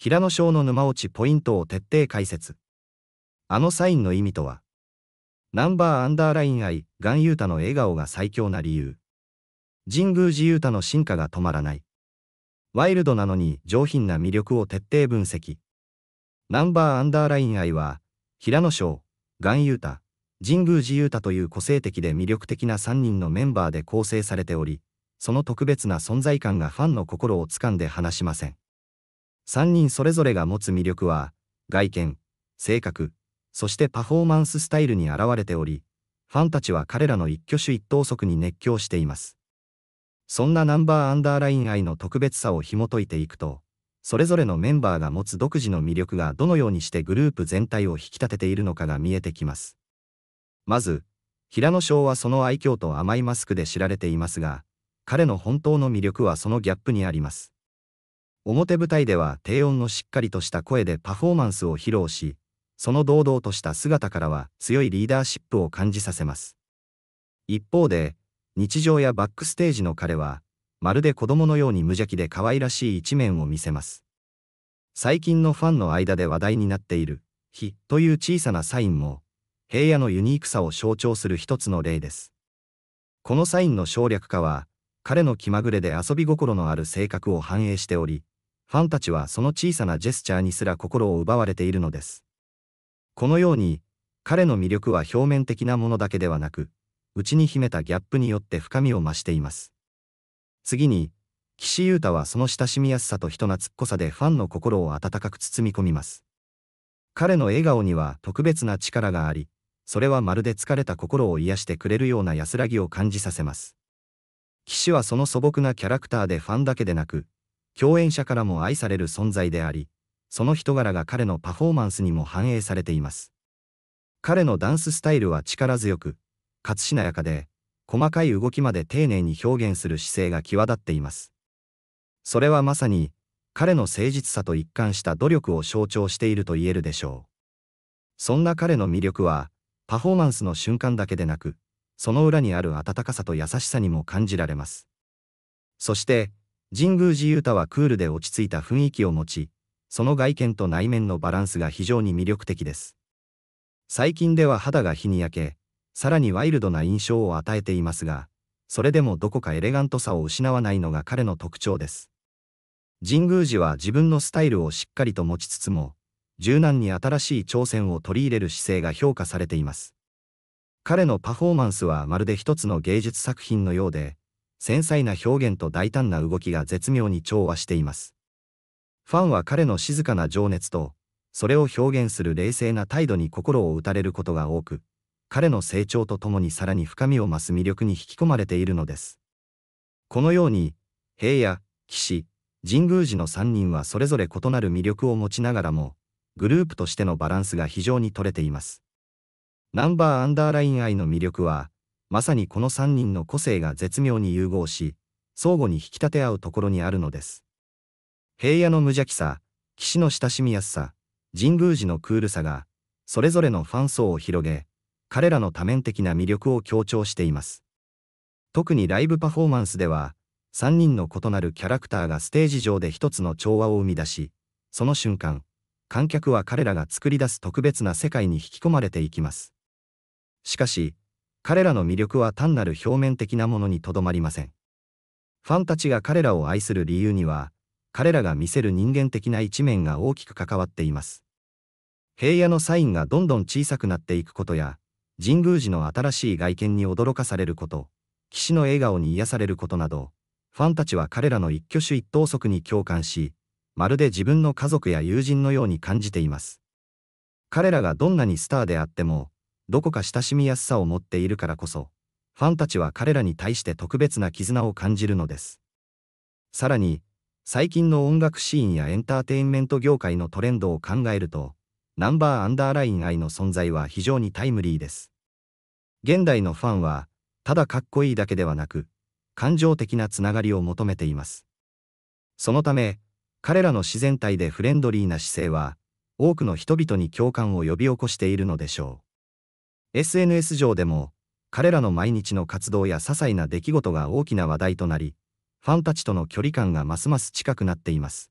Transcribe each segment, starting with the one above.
平野翔の沼落ちポイントを徹底解説。あのサインの意味とはナンバーアンダーライン愛、ガンユータの笑顔が最強な理由。神宮寺ユータの進化が止まらない。ワイルドなのに上品な魅力を徹底分析。ナンバーアンダーライン愛は、平野翔、ガンユータ、神宮寺ユータという個性的で魅力的な3人のメンバーで構成されており、その特別な存在感がファンの心をつかんで離しません。3人それぞれが持つ魅力は、外見、性格、そしてパフォーマンススタイルに現れており、ファンたちは彼らの一挙手一投足に熱狂しています。そんなナンバーアンダーライン愛の特別さを紐解いていくと、それぞれのメンバーが持つ独自の魅力がどのようにしてグループ全体を引き立てているのかが見えてきます。まず、平野翔はその愛嬌と甘いマスクで知られていますが、彼の本当の魅力はそのギャップにあります。表舞台では低音のしっかりとした声でパフォーマンスを披露し、その堂々とした姿からは強いリーダーシップを感じさせます。一方で、日常やバックステージの彼は、まるで子供のように無邪気で可愛らしい一面を見せます。最近のファンの間で話題になっている、火という小さなサインも、平野のユニークさを象徴する一つの例です。このサインの省略化は、彼の気まぐれで遊び心のある性格を反映しており、ファンたちはその小さなジェスチャーにすら心を奪われているのです。このように、彼の魅力は表面的なものだけではなく、内に秘めたギャップによって深みを増しています。次に、岸優太はその親しみやすさと人懐っこさでファンの心を温かく包み込みます。彼の笑顔には特別な力があり、それはまるで疲れた心を癒してくれるような安らぎを感じさせます。騎士はその素朴なキャラクターでファンだけでなく、共演者からも愛される存在であり、その人柄が彼のパフォーマンスにも反映されています。彼のダンススタイルは力強く、かつしなやかで、細かい動きまで丁寧に表現する姿勢が際立っています。それはまさに、彼の誠実さと一貫した努力を象徴していると言えるでしょう。そんな彼の魅力は、パフォーマンスの瞬間だけでなく、その裏にある温かさと優しさにも感じられます。そして、神宮寺雄太はクールで落ち着いた雰囲気を持ち、その外見と内面のバランスが非常に魅力的です。最近では肌が日に焼け、さらにワイルドな印象を与えていますが、それでもどこかエレガントさを失わないのが彼の特徴です。神宮寺は自分のスタイルをしっかりと持ちつつも、柔軟に新しい挑戦を取り入れる姿勢が評価されています。彼のパフォーマンスはまるで一つの芸術作品のようで、繊細な表現と大胆な動きが絶妙に調和しています。ファンは彼の静かな情熱と、それを表現する冷静な態度に心を打たれることが多く、彼の成長とともにさらに深みを増す魅力に引き込まれているのです。このように、平野、騎士、神宮寺の3人はそれぞれ異なる魅力を持ちながらも、グループとしてのバランスが非常に取れています。ナンバーアンダーライン愛の魅力は、まさにこの3人の個性が絶妙に融合し、相互に引き立て合うところにあるのです。平野の無邪気さ、岸の親しみやすさ、神宮寺のクールさが、それぞれのファン層を広げ、彼らの多面的な魅力を強調しています。特にライブパフォーマンスでは、3人の異なるキャラクターがステージ上で一つの調和を生み出し、その瞬間、観客は彼らが作り出す特別な世界に引き込まれていきます。しかし、彼らの魅力は単なる表面的なものにとどまりません。ファンたちが彼らを愛する理由には、彼らが見せる人間的な一面が大きく関わっています。平野のサインがどんどん小さくなっていくことや、神宮寺の新しい外見に驚かされること、騎士の笑顔に癒されることなど、ファンたちは彼らの一挙手一投足に共感し、まるで自分の家族や友人のように感じています。彼らがどんなにスターであっても、どこか親しみやすさを持っているからこそ、ファンたちは彼らに対して特別な絆を感じるのです。さらに、最近の音楽シーンやエンターテインメント業界のトレンドを考えると、ナンバーアンダーライン愛の存在は非常にタイムリーです。現代のファンは、ただかっこいいだけではなく、感情的なつながりを求めています。そのため、彼らの自然体でフレンドリーな姿勢は、多くの人々に共感を呼び起こしているのでしょう。SNS 上でも、彼らの毎日の活動や些細な出来事が大きな話題となり、ファンたちとの距離感がますます近くなっています。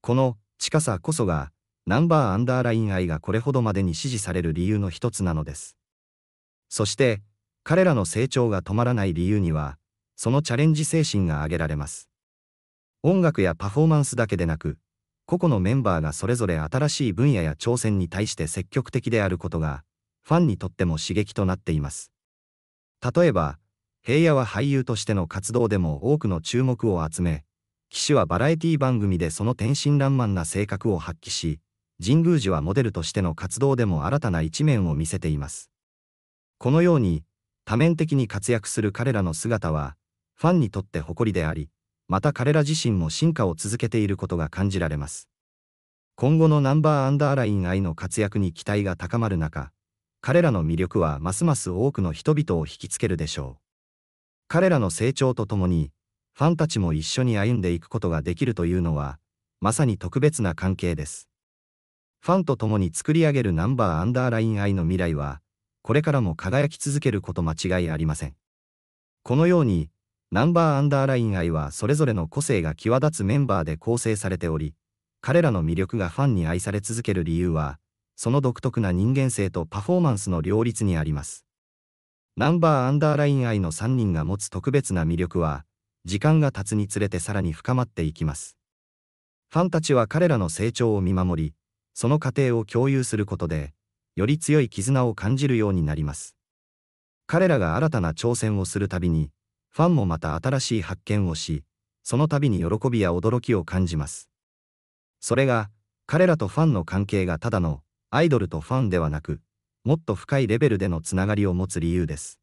この近さこそが、ナンバーアンダーライン愛がこれほどまでに支持される理由の一つなのです。そして、彼らの成長が止まらない理由には、そのチャレンジ精神が挙げられます。音楽やパフォーマンスだけでなく、個々のメンバーがそれぞれ新しい分野や挑戦に対して積極的であることが、ファンにとっても刺激となっています。例えば、平野は俳優としての活動でも多くの注目を集め、岸はバラエティ番組でその天真爛漫な性格を発揮し、神宮寺はモデルとしての活動でも新たな一面を見せています。このように、多面的に活躍する彼らの姿は、ファンにとって誇りであり、また彼ら自身も進化を続けていることが感じられます。今後のナンバーアンダーライン愛の活躍に期待が高まる中、彼らの魅力はますます多くの人々を引きつけるでしょう。彼らの成長とともに、ファンたちも一緒に歩んでいくことができるというのは、まさに特別な関係です。ファンと共に作り上げるナンバーアンダーライン愛の未来は、これからも輝き続けること間違いありません。このように、ナンバーアンダーライン愛はそれぞれの個性が際立つメンバーで構成されており、彼らの魅力がファンに愛され続ける理由は、その独特な人間性とパフォーマンスの両立にあります。ナンバーアンダーライン I の3人が持つ特別な魅力は、時間が経つにつれてさらに深まっていきます。ファンたちは彼らの成長を見守り、その過程を共有することで、より強い絆を感じるようになります。彼らが新たな挑戦をするたびに、ファンもまた新しい発見をし、その度に喜びや驚きを感じます。それが、彼らとファンの関係がただのアイドルとファンではなく、もっと深いレベルでのつながりを持つ理由です。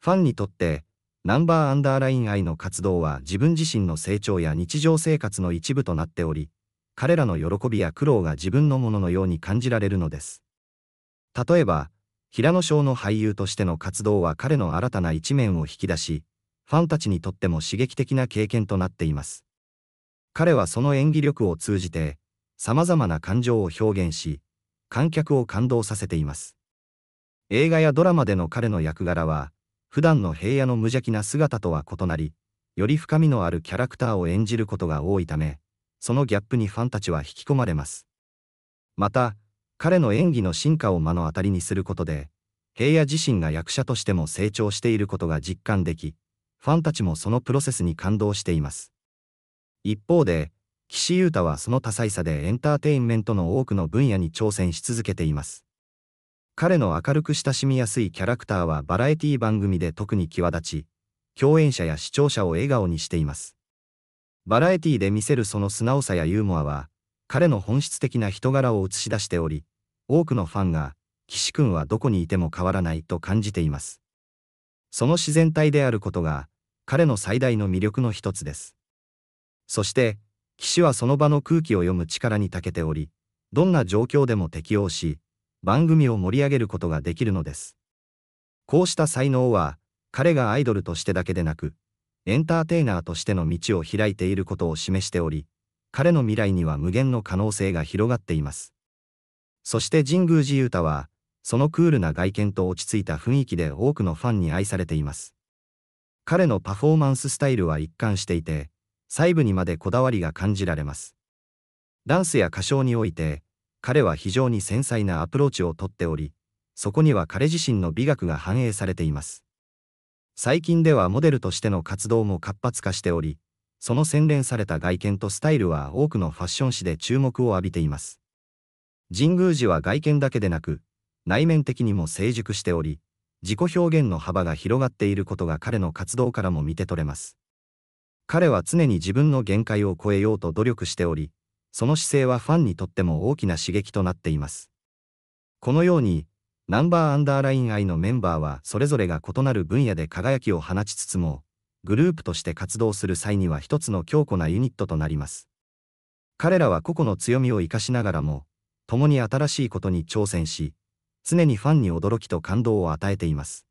ファンにとって、ナンバーアンダーライン愛の活動は自分自身の成長や日常生活の一部となっており、彼らの喜びや苦労が自分のもののように感じられるのです。例えば、平野翔の俳優としての活動は彼の新たな一面を引き出し、ファンたちにとっても刺激的な経験となっています。彼はその演技力を通じて、様々な感情を表現し、観客を感動させています。映画やドラマでの彼の役柄は、普段の平野の無邪気な姿とは異なり、より深みのあるキャラクターを演じることが多いため、そのギャップにファンたちは引き込まれます。また、彼の演技の進化を目の当たりにすることで、平野自身が役者としても成長していることが実感でき、ファンたちもそのプロセスに感動しています。一方で、岸優太はその多彩さでエンターテインメントの多くの分野に挑戦し続けています。彼の明るく親しみやすいキャラクターはバラエティ番組で特に際立ち、共演者や視聴者を笑顔にしています。バラエティで見せるその素直さやユーモアは、彼の本質的な人柄を映し出しており、多くのファンが、岸くんはどこにいても変わらないと感じています。その自然体であることが、彼の最大の魅力の一つです。そして、騎士はその場の空気を読む力に長けており、どんな状況でも適応し、番組を盛り上げることができるのです。こうした才能は、彼がアイドルとしてだけでなく、エンターテイナーとしての道を開いていることを示しており、彼の未来には無限の可能性が広がっています。そして神宮寺勇太は、そのクールな外見と落ち着いた雰囲気で多くのファンに愛されています。彼のパフォーマンススタイルは一貫していて、細部にまでこだわりが感じられます。ダンスや歌唱において、彼は非常に繊細なアプローチをとっており、そこには彼自身の美学が反映されています。最近ではモデルとしての活動も活発化しており、その洗練された外見とスタイルは多くのファッション誌で注目を浴びています。神宮寺は外見だけでなく、内面的にも成熟しており、自己表現の幅が広がっていることが彼の活動からも見て取れます。彼は常に自分の限界を超えようと努力しており、その姿勢はファンにとっても大きな刺激となっています。このように、ナンバーアンダーライン愛のメンバーはそれぞれが異なる分野で輝きを放ちつつも、グループとして活動する際には一つの強固なユニットとなります。彼らは個々の強みを生かしながらも、共に新しいことに挑戦し、常にファンに驚きと感動を与えています。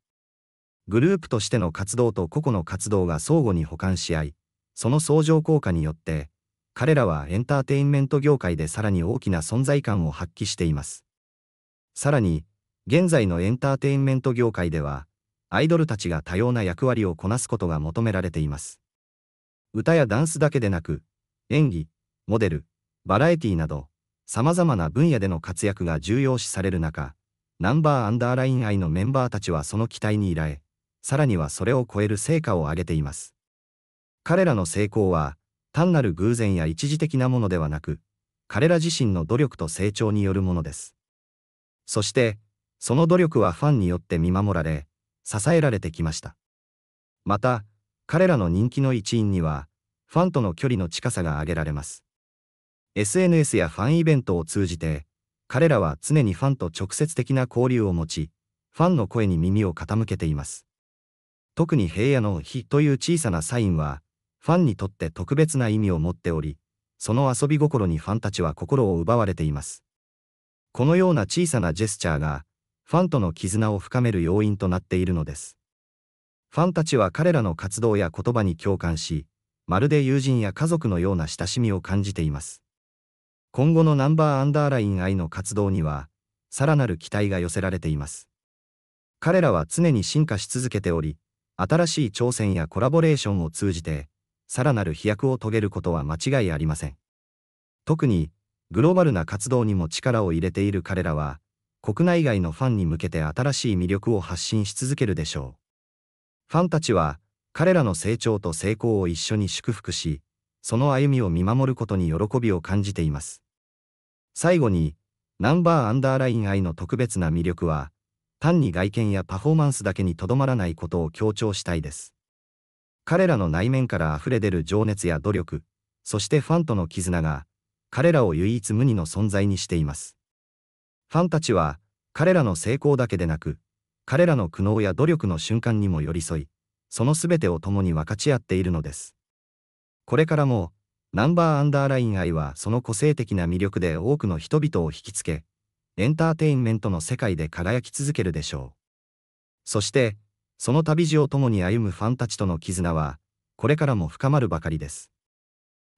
グループとしての活動と個々の活動が相互に補完し合い、その相乗効果によって、彼らはエンターテインメント業界でさらに大きな存在感を発揮しています。さらに、現在のエンターテインメント業界では、アイドルたちが多様な役割をこなすことが求められています。歌やダンスだけでなく、演技、モデル、バラエティなど、様々な分野での活躍が重要視される中、ナンバーアンダーライン愛のメンバーたちはその期待に依頼、さらにはそれを超える成果を上げています。彼らの成功は、単なる偶然や一時的なものではなく、彼ら自身の努力と成長によるものです。そして、その努力はファンによって見守られ、支えられてきました。また、彼らの人気の一因には、ファンとの距離の近さが挙げられます。SNS やファンイベントを通じて、彼らは常にファンと直接的な交流を持ち、ファンの声に耳を傾けています。特に平野の日という小さなサインは、ファンにとって特別な意味を持っており、その遊び心にファンたちは心を奪われています。このような小さなジェスチャーが、ファンとの絆を深める要因となっているのです。ファンたちは彼らの活動や言葉に共感し、まるで友人や家族のような親しみを感じています。今後のナンバーアンダーライン愛の活動には、さらなる期待が寄せられています。彼らは常に進化し続けており、新しい挑戦やコラボレーションを通じて、さらなる飛躍を遂げることは間違いありません。特に、グローバルな活動にも力を入れている彼らは、国内外のファンに向けて新しい魅力を発信し続けるでしょう。ファンたちは、彼らの成長と成功を一緒に祝福し、その歩みを見守ることに喜びを感じています。最後に、ナンバーアンダーライン愛の特別な魅力は、単に外見やパフォーマンスだけにとどまらないことを強調したいです。彼らの内面から溢れ出る情熱や努力、そしてファンとの絆が、彼らを唯一無二の存在にしています。ファンたちは、彼らの成功だけでなく、彼らの苦悩や努力の瞬間にも寄り添い、その全てを共に分かち合っているのです。これからも、ナンバーアンダーライン愛はその個性的な魅力で多くの人々を引きつけ、エンターテインメントの世界で輝き続けるでしょう。そして、その旅路を共に歩むファンたちとの絆は、これからも深まるばかりです。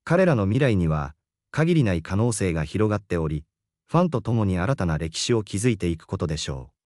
彼らの未来には、限りない可能性が広がっており、ファンと共に新たな歴史を築いていくことでしょう。